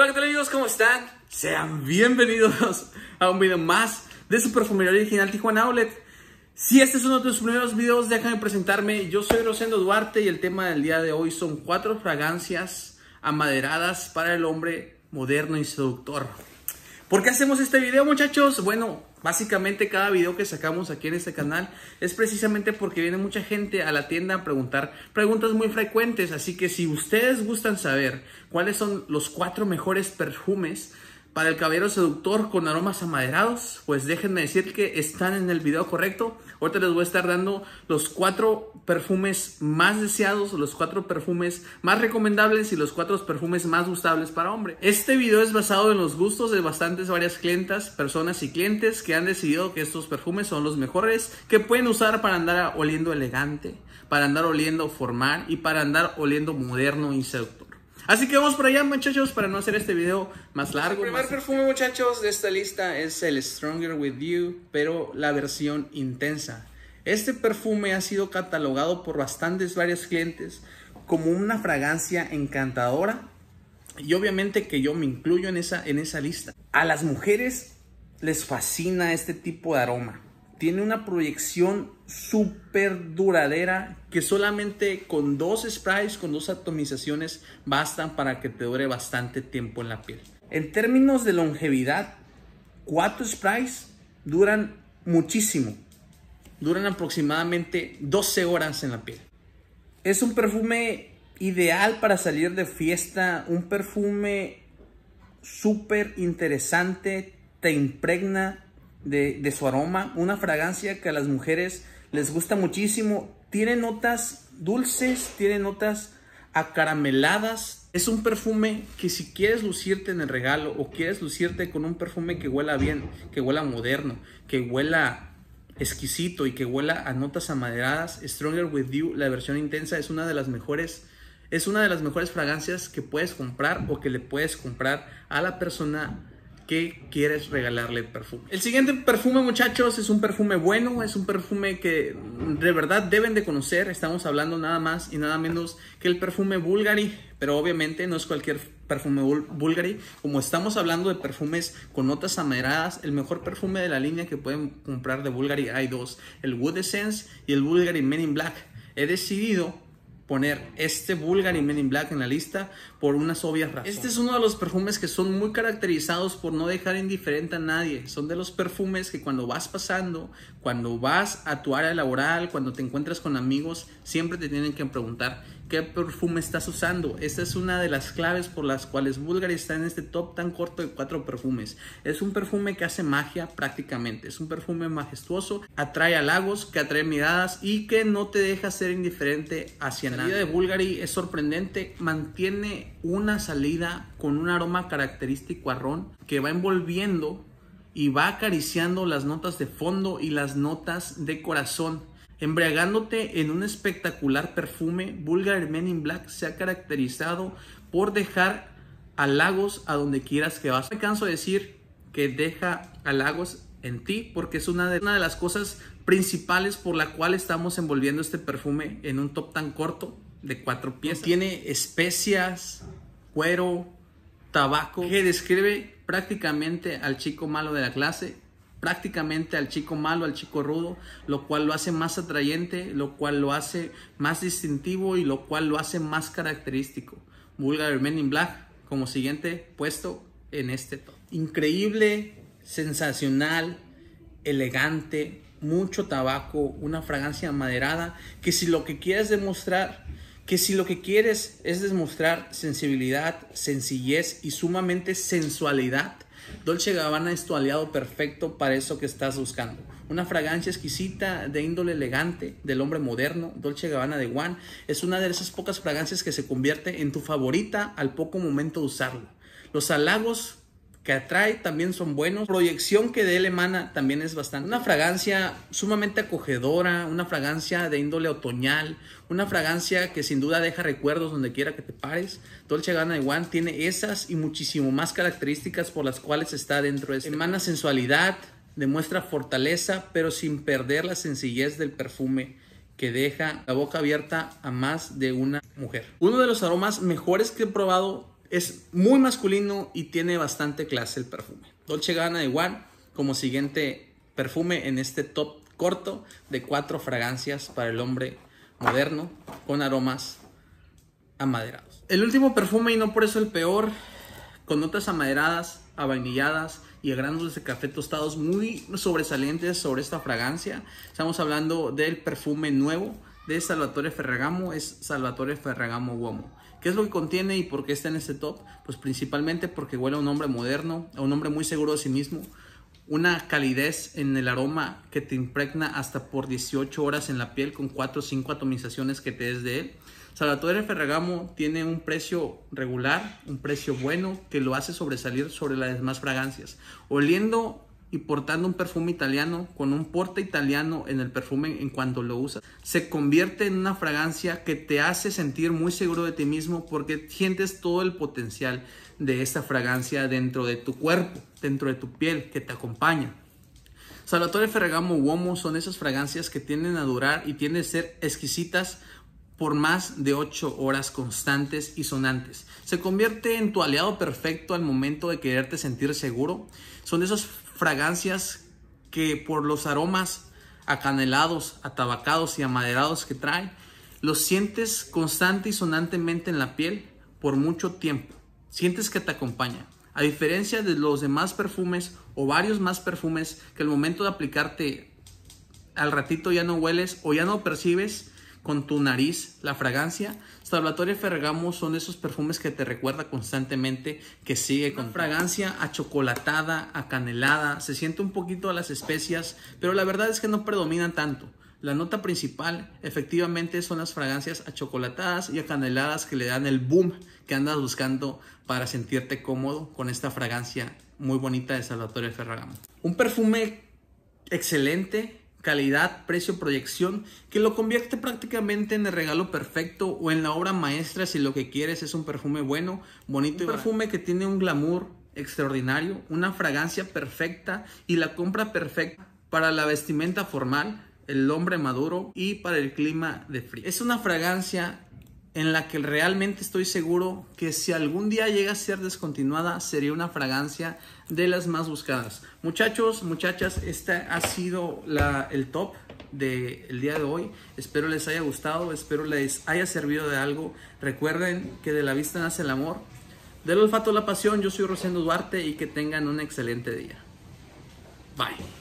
Hola, que tal amigos? ¿Cómo están? Sean bienvenidos a un video más de su perfumería original Tijuana Outlet. Si este es uno de tus primeros videos, déjame presentarme. Yo soy Rosendo Duarte y el tema del día de hoy son cuatro fragancias amaderadas para el hombre moderno y seductor. ¿Por qué hacemos este video, muchachos? Bueno, Básicamente cada video que sacamos aquí en este canal es precisamente porque viene mucha gente a la tienda a preguntar preguntas muy frecuentes, así que si ustedes gustan saber cuáles son los cuatro mejores perfumes, para el caballero seductor con aromas amaderados, pues déjenme decir que están en el video correcto. Ahorita les voy a estar dando los cuatro perfumes más deseados, los cuatro perfumes más recomendables y los cuatro perfumes más gustables para hombre. Este video es basado en los gustos de bastantes varias clientas, personas y clientes que han decidido que estos perfumes son los mejores que pueden usar para andar oliendo elegante, para andar oliendo formal y para andar oliendo moderno y seductor. Así que vamos por allá, muchachos, para no hacer este video más largo. El primer perfume, muchachos, de esta lista es el Stronger With You, pero la versión intensa. Este perfume ha sido catalogado por bastantes varios clientes como una fragancia encantadora y obviamente que yo me incluyo en esa, en esa lista. A las mujeres les fascina este tipo de aroma tiene una proyección súper duradera que solamente con dos sprays, con dos atomizaciones, bastan para que te dure bastante tiempo en la piel. En términos de longevidad, cuatro sprays duran muchísimo. Duran aproximadamente 12 horas en la piel. Es un perfume ideal para salir de fiesta, un perfume súper interesante, te impregna de, su aroma, una fragancia que a las mujeres les gusta muchísimo. Tiene notas dulces, tiene notas acarameladas. Es un perfume que si quieres lucirte en el regalo o quieres lucirte con un perfume que huela bien, que huela moderno, que huela exquisito y que huela a notas amaderadas, Stronger With You, la versión intensa, es una de las mejores es una de las mejores fragancias que puedes comprar o que le puedes comprar a la persona qué quieres regalarle el perfume. El siguiente perfume, muchachos, es un perfume bueno, es un perfume que de verdad deben de conocer. Estamos hablando nada más y nada menos que el perfume Bulgari, pero obviamente no es cualquier perfume Bulgari. Como estamos hablando de perfumes con notas ameradas, el mejor perfume de la línea que pueden comprar de Bulgari hay dos, el Wood Essence y el Bulgari Men in Black. He decidido poner este Bulgari y Men in Black en la lista por unas obvias razones. Este es uno de los perfumes que son muy caracterizados por no dejar indiferente a nadie. Son de los perfumes que cuando vas pasando, cuando vas a tu área laboral, cuando te encuentras con amigos, siempre te tienen que preguntar qué perfume estás usando. Esta es una de las claves por las cuales Bulgari está en este top tan corto de cuatro perfumes. Es un perfume que hace magia prácticamente. Es un perfume majestuoso, atrae halagos, que atrae miradas y que no te deja ser indiferente hacia nada. La vida de Bulgari es sorprendente. Mantiene una salida con un aroma característico a ron que va envolviendo y va acariciando las notas de fondo y las notas de corazón Embriagándote en un espectacular perfume, Vulgar Men in Black se ha caracterizado por dejar halagos a donde quieras que vas. Me canso de decir que deja halagos en ti porque es una de, una de las cosas principales por la cual estamos envolviendo este perfume en un top tan corto de cuatro piezas. Tiene especias, cuero, tabaco, que describe prácticamente al chico malo de la clase prácticamente al chico malo, al chico rudo, lo cual lo hace más atrayente, lo cual lo hace más distintivo y lo cual lo hace más característico. Vulgar Men in Black como siguiente puesto en este top. Increíble, sensacional, elegante, mucho tabaco, una fragancia maderada, que si lo que quieres demostrar, que si lo que quieres es demostrar sensibilidad, sencillez y sumamente sensualidad, Dolce Gabbana es tu aliado perfecto para eso que estás buscando. Una fragancia exquisita de índole elegante del hombre moderno, Dolce Gabbana de Juan es una de esas pocas fragancias que se convierte en tu favorita al poco momento de usarla. Los halagos que atrae también son buenos. Proyección que de él emana también es bastante. Una fragancia sumamente acogedora, una fragancia de índole otoñal, una fragancia que sin duda deja recuerdos donde quiera que te pares. Dolce Gabbana One tiene esas y muchísimo más características por las cuales está dentro de semana este. Emana sensualidad, demuestra fortaleza, pero sin perder la sencillez del perfume que deja la boca abierta a más de una mujer. Uno de los aromas mejores que he probado es muy masculino y tiene bastante clase el perfume. Dolce Gabbana igual como siguiente perfume en este top corto de cuatro fragancias para el hombre moderno con aromas amaderados. El último perfume y no por eso el peor, con notas amaderadas, avainilladas y granos de café tostados muy sobresalientes sobre esta fragancia. Estamos hablando del perfume nuevo de Salvatore Ferragamo es Salvatore Ferragamo Uomo. ¿Qué es lo que contiene y por qué está en este top? Pues principalmente porque huele a un hombre moderno, a un hombre muy seguro de sí mismo, una calidez en el aroma que te impregna hasta por 18 horas en la piel con 4 o 5 atomizaciones que te des de él. Salvatore Ferragamo tiene un precio regular, un precio bueno que lo hace sobresalir sobre las demás fragancias. Oliendo y portando un perfume italiano con un porte italiano en el perfume en cuanto lo usas, se convierte en una fragancia que te hace sentir muy seguro de ti mismo porque sientes todo el potencial de esta fragancia dentro de tu cuerpo, dentro de tu piel que te acompaña. Salvatore Ferragamo Uomo son esas fragancias que tienden a durar y tienden a ser exquisitas por más de 8 horas constantes y sonantes. Se convierte en tu aliado perfecto al momento de quererte sentir seguro. Son de esas fragancias que por los aromas acanelados, atabacados y amaderados que trae, los sientes constante y sonantemente en la piel por mucho tiempo. Sientes que te acompaña. A diferencia de los demás perfumes o varios más perfumes que al momento de aplicarte al ratito ya no hueles o ya no percibes con tu nariz la fragancia. Salvatore Ferragamo son esos perfumes que te recuerda constantemente que sigue con fragancia achocolatada, acanelada, se siente un poquito a las especias, pero la verdad es que no predominan tanto. La nota principal efectivamente son las fragancias achocolatadas y acaneladas que le dan el boom que andas buscando para sentirte cómodo con esta fragancia muy bonita de Salvatore Ferragamo. Un perfume excelente calidad, precio, proyección, que lo convierte prácticamente en el regalo perfecto o en la obra maestra si lo que quieres es un perfume bueno, bonito. Un perfume que tiene un glamour extraordinario, una fragancia perfecta y la compra perfecta para la vestimenta formal, el hombre maduro y para el clima de frío. Es una fragancia en la que realmente estoy seguro que si algún día llega a ser descontinuada sería una fragancia de las más buscadas. Muchachos, muchachas, este ha sido el top del día de hoy. Espero les haya gustado, espero les haya servido de algo. Recuerden que de la vista nace el amor, del olfato la pasión. Yo soy Rosendo Duarte y que tengan un excelente día. Bye.